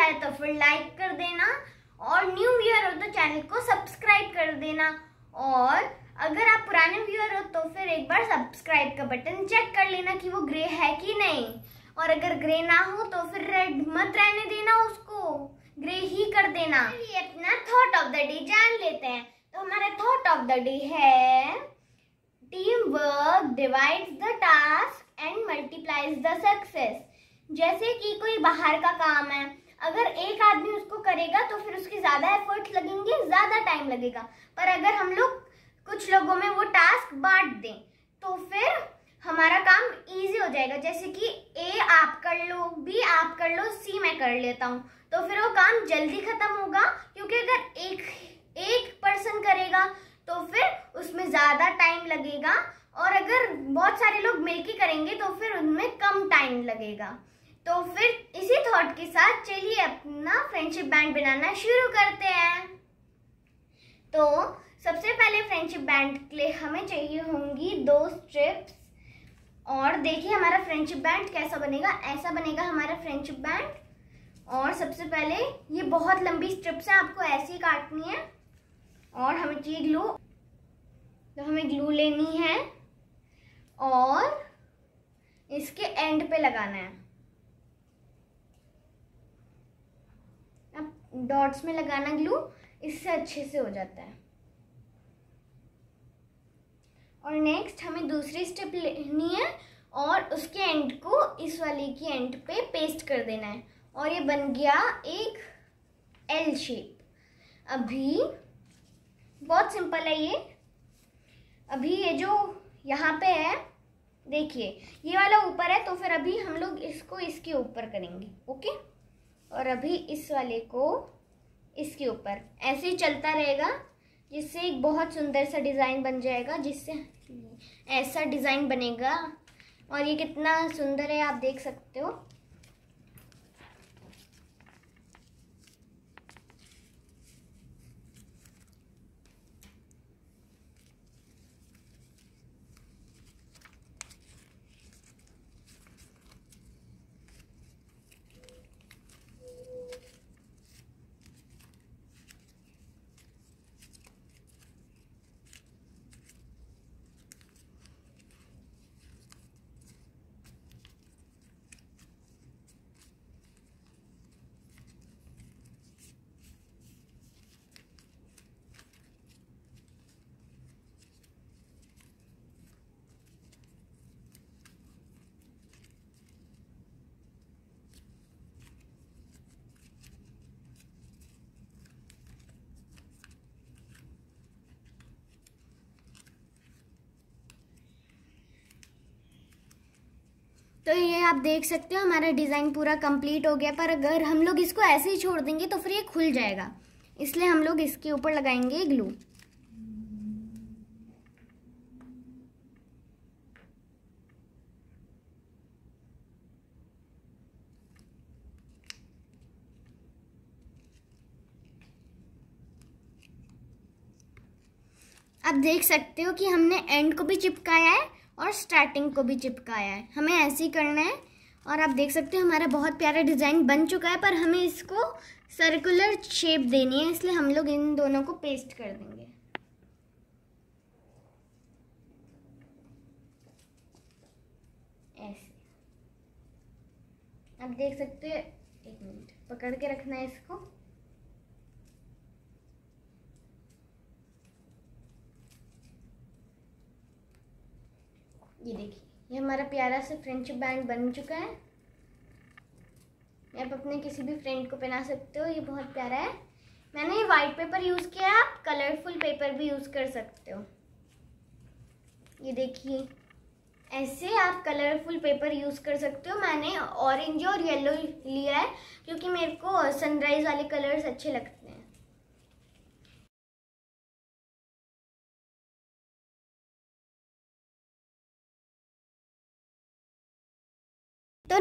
आए तो फिर लाइक कर देना और न्यू व्यूअर हो तो चैनल को सब्सक्राइब कर देना और अगर आप पुराने व्यूअर हो तो फिर एक बार सब्सक्राइब का बटन चेक कर लेना कि वो ग्रे है कि नहीं और अगर ग्रे ना हो तो फिर रेड मत रहने देना उसको ग्रे ही कर देना ये अपना थॉट ऑफ द डे जान लेते हैं तो हमारा थॉट ऑफ द डे है team work divides the task and multiplies the success जैसे कि कोई बाहर का काम है अगर एक आदमी उसको करेगा तो फिर उसके ज़्यादा एफर्ट्स लगेंगे ज़्यादा टाइम लगेगा पर अगर हम लोग कुछ लोगों में वो टास्क बांट दें तो फिर हमारा काम इजी हो जाएगा जैसे कि ए आप कर लो बी आप कर लो सी मैं कर लेता हूँ तो फिर वो काम जल्दी ख़त्म होगा क्योंकि अगर एक एक पर्सन करेगा तो फिर उसमें ज़्यादा टाइम लगेगा और अगर बहुत सारे लोग मिलके करेंगे तो फिर उनमें कम टाइम लगेगा तो फिर इसी थॉट के साथ चलिए अपना फ्रेंडशिप बैंड बनाना शुरू करते हैं तो सबसे पहले फ्रेंडशिप बैंड के लिए हमें चाहिए होंगी दो स्ट्रिप्स और देखिए हमारा फ्रेंडशिप बैंड कैसा बनेगा ऐसा बनेगा हमारा फ्रेंडशिप बैंड और सबसे पहले ये बहुत लंबी स्ट्रिप्स हैं आपको ऐसे ही काटनी है और हमें चाहिए ग्लू तो हमें ग्लू लेनी है और इसके एंड पे लगाना है डॉट्स में लगाना ग्लू इससे अच्छे से हो जाता है और नेक्स्ट हमें दूसरी स्टेप लेनी है और उसके एंड को इस वाले की एंड पे पेस्ट कर देना है और ये बन गया एक एल शेप अभी बहुत सिंपल है ये अभी ये जो यहाँ पे है देखिए ये वाला ऊपर है तो फिर अभी हम लोग इसको इसके ऊपर करेंगे ओके और अभी इस वाले को इसके ऊपर ऐसे ही चलता रहेगा जिससे एक बहुत सुंदर सा डिज़ाइन बन जाएगा जिससे ऐसा डिज़ाइन बनेगा और ये कितना सुंदर है आप देख सकते हो आप देख सकते हो हमारा डिज़ाइन पूरा कंप्लीट हो गया पर अगर हम लोग इसको ऐसे ही छोड़ देंगे तो फिर ये खुल जाएगा इसलिए हम लोग इसके ऊपर लगाएंगे ग्लू आप देख सकते हो कि हमने एंड को भी चिपकाया है और स्टार्टिंग को भी चिपकाया है हमें ऐसे ही करना है और आप देख सकते हैं हमारा बहुत प्यारा डिज़ाइन बन चुका है पर हमें इसको सर्कुलर शेप देनी है इसलिए हम लोग इन दोनों को पेस्ट कर देंगे ऐसे आप देख सकते हैं एक मिनट पकड़ के रखना है इसको ये देखिए ये हमारा प्यारा सा फ्रेंच बैंड बन चुका है आप अपने किसी भी फ्रेंड को पहना सकते हो ये बहुत प्यारा है मैंने ये वाइट पेपर यूज़ किया है आप कलरफुल पेपर भी यूज़ कर सकते हो ये देखिए ऐसे आप कलरफुल पेपर यूज़ कर सकते हो मैंने ऑरेंज और येलो लिया है क्योंकि मेरे को सनराइज़ वाले कलर्स अच्छे लगते हैं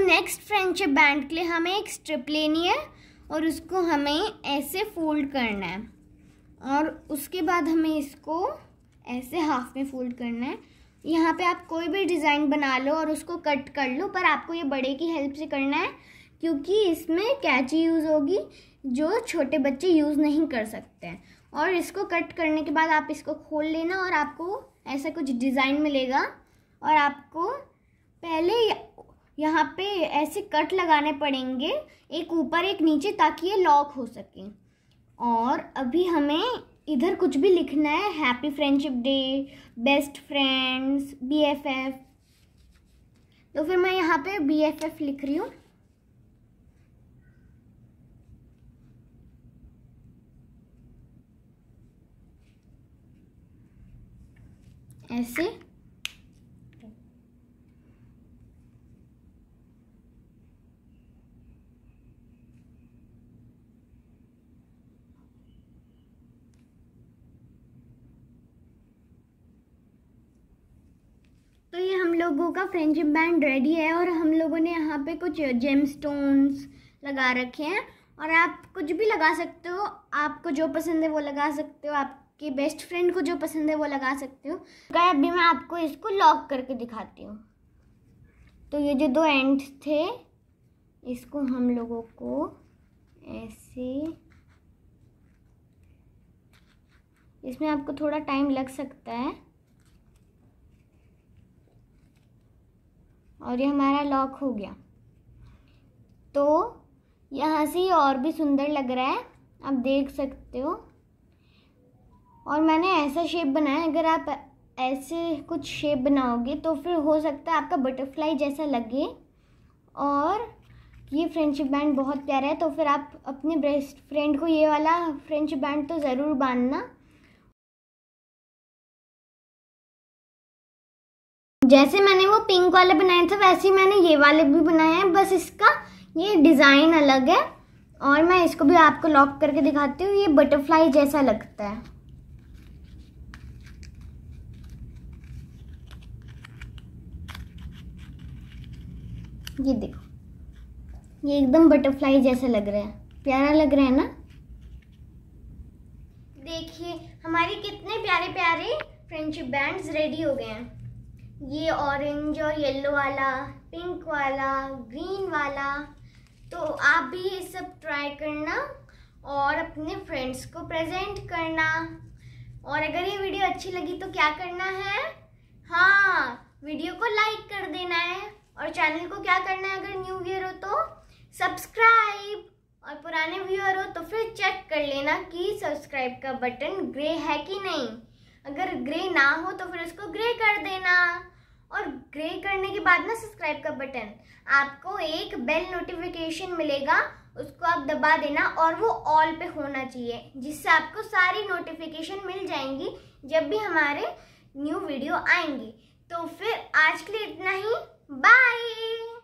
नेक्स्ट फ्रेंडशिप बैंड के लिए हमें एक स्ट्रिप लेनी है और उसको हमें ऐसे फोल्ड करना है और उसके बाद हमें इसको ऐसे हाफ में फोल्ड करना है यहाँ पे आप कोई भी डिज़ाइन बना लो और उसको कट कर लो पर आपको ये बड़े की हेल्प से करना है क्योंकि इसमें कैची यूज़ होगी जो छोटे बच्चे यूज़ नहीं कर सकते हैं और इसको कट करने के बाद आप इसको खोल लेना और आपको ऐसा कुछ डिज़ाइन मिलेगा और आपको पहले यहाँ पे ऐसे कट लगाने पड़ेंगे एक ऊपर एक नीचे ताकि ये लॉक हो सके और अभी हमें इधर कुछ भी लिखना है happy friendship day best friends BFF तो फिर मैं यहाँ पे बीएफएफ लिख रही हूँ ऐसे लोगों का फ्रेंडशिप बैंड रेडी है और हम लोगों ने यहाँ पे कुछ जेम स्टोन्स लगा रखे हैं और आप कुछ भी लगा सकते हो आपको जो पसंद है वो लगा सकते हो आपके बेस्ट फ्रेंड को जो पसंद है वो लगा सकते हो गाय तो अभी मैं आपको इसको लॉक करके दिखाती हूँ तो ये जो दो एंड थे इसको हम लोगों को ऐसे इसमें आपको थोड़ा टाइम लग सकता है और ये हमारा लॉक हो गया तो यहाँ से ये और भी सुंदर लग रहा है आप देख सकते हो और मैंने ऐसा शेप बनाया अगर आप ऐसे कुछ शेप बनाओगे तो फिर हो सकता है आपका बटरफ्लाई जैसा लगे और ये फ्रेंडशिप बैंड बहुत प्यारा है तो फिर आप अपने बेस्ट फ्रेंड को ये वाला फ्रेंडशिप बैंड तो ज़रूर बांधना जैसे मैंने वो पिंक वाले बनाए थे वैसे ही मैंने ये वाले भी बनाए हैं बस इसका ये डिज़ाइन अलग है और मैं इसको भी आपको लॉक करके दिखाती हूँ ये बटरफ्लाई जैसा लगता है ये देखो ये एकदम बटरफ्लाई जैसा लग रहा है प्यारा लग रहा है ना देखिए हमारे कितने प्यारे प्यारे फ्रेंडशिप बैंड्स रेडी हो गए हैं ये ऑरेंज और येलो वाला पिंक वाला ग्रीन वाला तो आप भी ये सब ट्राई करना और अपने फ्रेंड्स को प्रेजेंट करना और अगर ये वीडियो अच्छी लगी तो क्या करना है हाँ वीडियो को लाइक कर देना है और चैनल को क्या करना है अगर न्यू व्यूअर हो तो सब्सक्राइब और पुराने व्यूअर हो तो फिर चेक कर लेना कि सब्सक्राइब का बटन ग्रे है कि नहीं अगर ग्रे ना हो तो फिर उसको ग्रे कर देना और ग्रे करने के बाद ना सब्सक्राइब का बटन आपको एक बेल नोटिफिकेशन मिलेगा उसको आप दबा देना और वो ऑल पे होना चाहिए जिससे आपको सारी नोटिफिकेशन मिल जाएंगी जब भी हमारे न्यू वीडियो आएंगी तो फिर आज के लिए इतना ही बाय